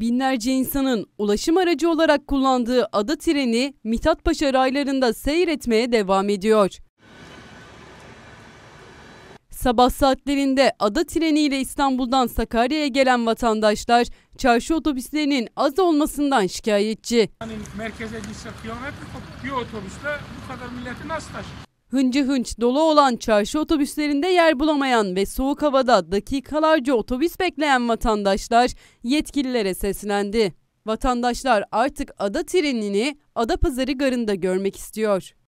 binlerce insanın ulaşım aracı olarak kullandığı ada treni Mithatpaşa raylarında seyretmeye devam ediyor. Sabah saatlerinde ada treniyle İstanbul'dan Sakarya'ya gelen vatandaşlar çarşı otobüslerinin az olmasından şikayetçi. Yani merkeze gitsek kilometre bir otobüsle bu kadar milleti nasıl taşır? Hıncı hınç dolu olan çarşı otobüslerinde yer bulamayan ve soğuk havada dakikalarca otobüs bekleyen vatandaşlar yetkililere seslendi. Vatandaşlar artık ada trenini Adapazarı garında görmek istiyor.